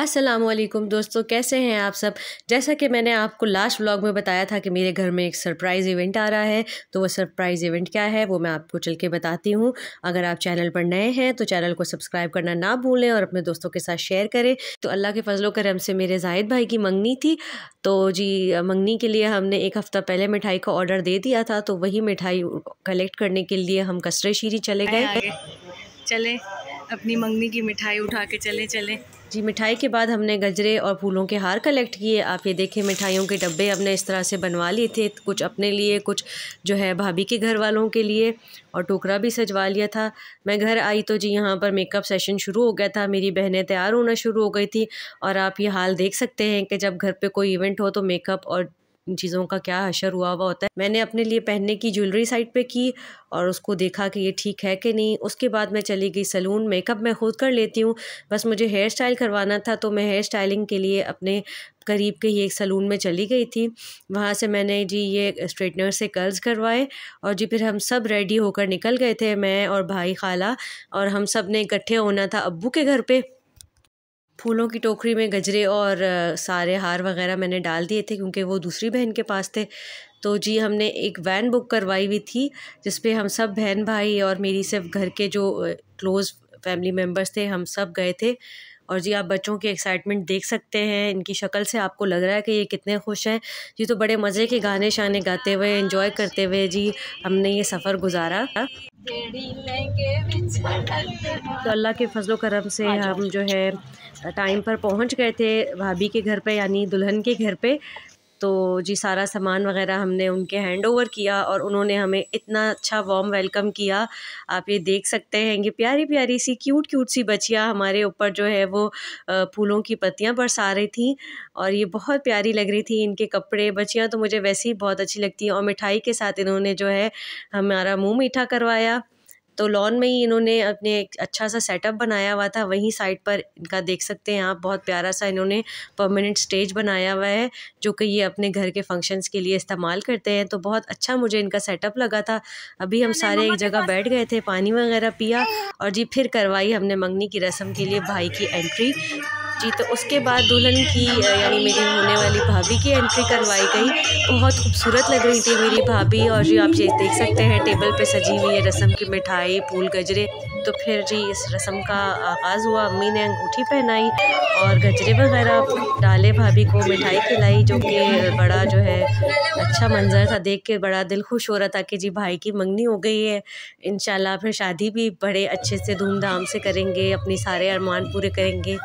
असलम दोस्तों कैसे हैं आप सब जैसा कि मैंने आपको लास्ट व्लॉग में बताया था कि मेरे घर में एक सरप्राइज़ इवेंट आ रहा है तो वो सरप्राइज़ इवेंट क्या है वो मैं आपको चल के बताती हूँ अगर आप चैनल पर नए हैं तो चैनल को सब्सक्राइब करना ना भूलें और अपने दोस्तों के साथ शेयर करें तो अल्लाह के फजलो करम से मेरे जाहिद भाई की मंगनी थी तो जी मंगनी के लिए हमने एक हफ़्ता पहले मिठाई का ऑर्डर दे दिया था तो वही मिठाई कलेक्ट करने के लिए हम कसरे शीरी चले गए चले अपनी मंगनी की मिठाई उठा के चले चले जी मिठाई के बाद हमने गजरे और फूलों के हार कलेक्ट किए आप ये देखें मिठाइयों के डब्बे हमने इस तरह से बनवा लिए थे कुछ अपने लिए कुछ जो है भाभी के घर वालों के लिए और टोकरा भी सजवा लिया था मैं घर आई तो जी यहाँ पर मेकअप सेशन शुरू हो गया था मेरी बहनें तैयार होना शुरू हो गई थी और आप ये हाल देख सकते हैं कि जब घर पर कोई इवेंट हो तो मेकअप और इन चीज़ों का क्या असर हुआ हुआ होता है मैंने अपने लिए पहनने की ज्वेलरी साइट पे की और उसको देखा कि ये ठीक है कि नहीं उसके बाद मैं चली गई सैलून मेकअप मैं खुद कर लेती हूँ बस मुझे हेयर स्टाइल करवाना था तो मैं हेयर स्टाइलिंग के लिए अपने करीब के ही एक सलून में चली गई थी वहाँ से मैंने जी ये स्ट्रेटनर से कर्ल्स करवाए और जी फिर हम सब रेडी होकर निकल गए थे मैं और भाई खाला और हम सब ने इकट्ठे होना था अब्बू के घर पर फूलों की टोकरी में गजरे और सारे हार वगैरह मैंने डाल दिए थे क्योंकि वो दूसरी बहन के पास थे तो जी हमने एक वैन बुक करवाई हुई थी जिसपे हम सब बहन भाई और मेरी सिर्फ घर के जो क्लोज़ फैमिली मेम्बर्स थे हम सब गए थे और जी आप बच्चों की एक्साइटमेंट देख सकते हैं इनकी शक्ल से आपको लग रहा है कि ये कितने खुश हैं जी तो बड़े मज़े के गाने शाने गाते हुए इन्जॉय करते हुए जी हमने ये सफ़र गुजारा तो अल्लाह के फजलो करम से हाँ हम जो है टाइम पर पहुंच गए थे भाभी के घर पे यानी दुल्हन के घर पे तो जी सारा सामान वगैरह हमने उनके हैंड ओवर किया और उन्होंने हमें इतना अच्छा वार्म वेलकम किया आप ये देख सकते हैं ये प्यारी प्यारी सी क्यूट क्यूट सी बचियाँ हमारे ऊपर जो है वो फूलों की पत्तियाँ बरसा रही थी और ये बहुत प्यारी लग रही थी इनके कपड़े बचियाँ तो मुझे वैसे ही बहुत अच्छी लगती हैं और मिठाई के साथ इन्होंने जो है हमारा मुँह मीठा करवाया तो लॉन में ही इन्होंने अपने एक अच्छा सा सेटअप बनाया हुआ था वहीं साइड पर इनका देख सकते हैं आप बहुत प्यारा सा इन्होंने परमानेंट स्टेज बनाया हुआ है जो कि ये अपने घर के फंक्शंस के लिए इस्तेमाल करते हैं तो बहुत अच्छा मुझे इनका सेटअप लगा था अभी हम हाँ, सारे एक जगह बैठ तो गए थे पानी वगैरह पिया और जी फिर करवाई हमने मंगनी की रस्म के लिए भाई की एंट्री जी तो उसके बाद दुल्हन की यानी मेरी होने वाली भाभी की एंट्री करवाई गई बहुत खूबसूरत लग रही थी मेरी भाभी और जी आप ये देख सकते हैं टेबल पे सजी हुई है रसम की मिठाई फूल गजरे तो फिर जी इस रस्म का आगाज़ हुआ अम्मी ने अंगूठी पहनाई और गजरे वगैरह डाले भाभी को मिठाई खिलाई जो कि बड़ा जो है अच्छा मंजर था देख के बड़ा दिल खुश हो रहा था कि जी भाई की मंगनी हो गई है इन फिर शादी भी बड़े अच्छे से धूमधाम से करेंगे अपने सारे अरमान पूरे करेंगे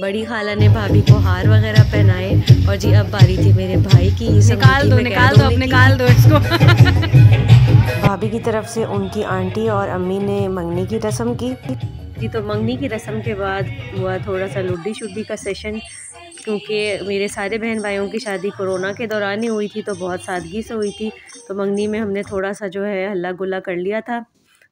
बड़ी खाला ने भाभी को हार वगैरह पहनाए और जी अब बारी थी मेरे भाई की निकाल दो निकाल दो अब निकाल दो इसको भाभी की तरफ से उनकी आंटी और अम्मी ने मंगनी की रस्म की जी तो मंगनी की रस्म के बाद हुआ थोड़ा सा लुड्डी शुड्डी का सेशन क्योंकि मेरे सारे बहन भाइयों की शादी कोरोना के दौरान ही हुई थी तो बहुत सादगी से हुई थी तो मंगनी में हमने थोड़ा सा जो है हल्ला गुल्ला कर लिया था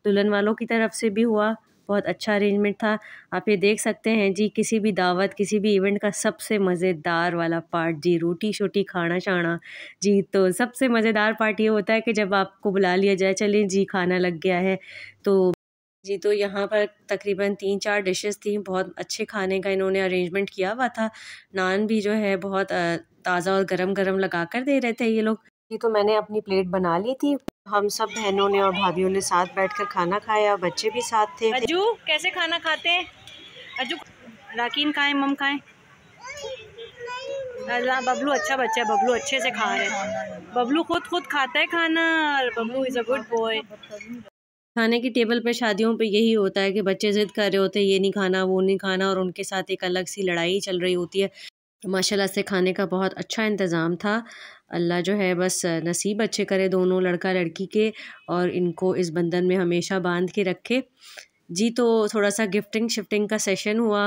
दुल्हन वालों की तरफ से भी हुआ बहुत अच्छा अरेंजमेंट था आप ये देख सकते हैं जी किसी भी दावत किसी भी इवेंट का सबसे मज़ेदार वाला पार्ट जी रोटी शोटी खाना शाना जी तो सबसे मज़ेदार पार्ट ये होता है कि जब आपको बुला लिया जाए चलिए जी खाना लग गया है तो जी तो यहाँ पर तकरीबन तीन चार डिशेस थी बहुत अच्छे खाने का इन्होंने अरेंजमेंट किया हुआ था नान भी जो है बहुत ताज़ा और गरम गरम लगा कर दे रहे थे ये लोग जी तो मैंने अपनी प्लेट बना ली थी हम सब बहनों ने और भाभी ने साथ बैठकर खाना खाया बच्चे भी साथ थे अजू कैसे खाना खाते हैं अजू राकीन खाए मम खाए बबलू अच्छा बच्चा है बबलू अच्छे से खा रहे बबलू खुद खुद खाता है खाना और Bablu is a good boy खाने की टेबल पर शादियों पे यही होता है कि बच्चे ज़िद कर रहे होते हैं ये नहीं खाना वो नहीं खाना और उनके साथ एक अलग सी लड़ाई चल रही होती है माशाल्लाह से खाने का बहुत अच्छा इंतज़ाम था अल्लाह जो है बस नसीब अच्छे करे दोनों लड़का लड़की के और इनको इस बंधन में हमेशा बांध के रखे जी तो थोड़ा सा गिफ्टिंग शिफ्टिंग का सेशन हुआ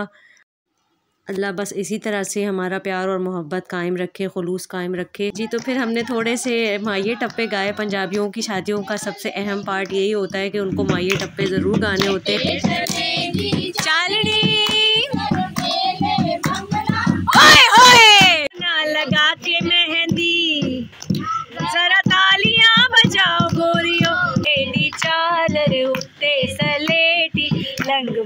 अल्लाह बस इसी तरह से हमारा प्यार और मोहब्बत कायम रखे खलूस कायम रखे जी तो फिर हमने थोड़े से माये टप्पे गाए पंजाबियों की शादियों का सबसे अहम पार्ट यही होता है कि उनको माये टप्पे ज़रूर गाने होते हैं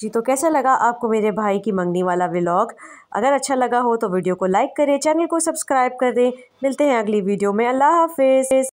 जी तो कैसा लगा आपको मेरे भाई की मंगनी वाला व्लॉग अगर अच्छा लगा हो तो वीडियो को लाइक करें चैनल को सब्सक्राइब करें मिलते हैं अगली वीडियो में अल्लाह हाफिज़